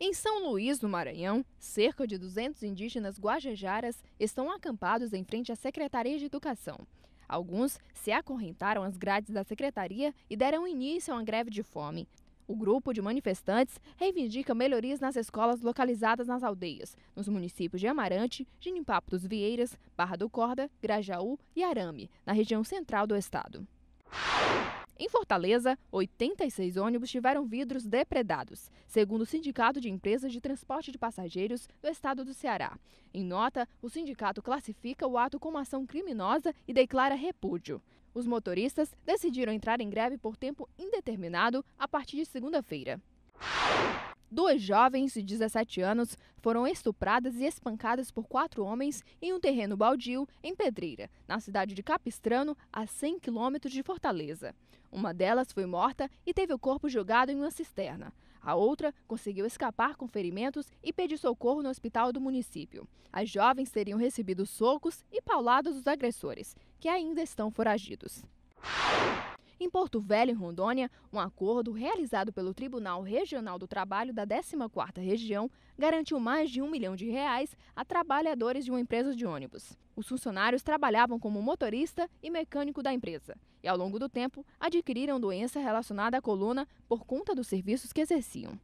Em São Luís, no Maranhão, cerca de 200 indígenas guajejaras estão acampados em frente à Secretaria de Educação. Alguns se acorrentaram às grades da secretaria e deram início a uma greve de fome. O grupo de manifestantes reivindica melhorias nas escolas localizadas nas aldeias, nos municípios de Amarante, Ginipapo dos Vieiras, Barra do Corda, Grajaú e Arame, na região central do estado. Em Fortaleza, 86 ônibus tiveram vidros depredados, segundo o Sindicato de Empresas de Transporte de Passageiros do estado do Ceará. Em nota, o sindicato classifica o ato como ação criminosa e declara repúdio. Os motoristas decidiram entrar em greve por tempo indeterminado a partir de segunda-feira. Duas jovens de 17 anos foram estupradas e espancadas por quatro homens em um terreno baldio em Pedreira, na cidade de Capistrano, a 100 quilômetros de Fortaleza. Uma delas foi morta e teve o corpo jogado em uma cisterna. A outra conseguiu escapar com ferimentos e pediu socorro no hospital do município. As jovens teriam recebido socos e pauladas dos agressores, que ainda estão foragidos. Porto Velho, em Rondônia, um acordo realizado pelo Tribunal Regional do Trabalho da 14ª Região garantiu mais de um milhão de reais a trabalhadores de uma empresa de ônibus. Os funcionários trabalhavam como motorista e mecânico da empresa e, ao longo do tempo, adquiriram doença relacionada à coluna por conta dos serviços que exerciam.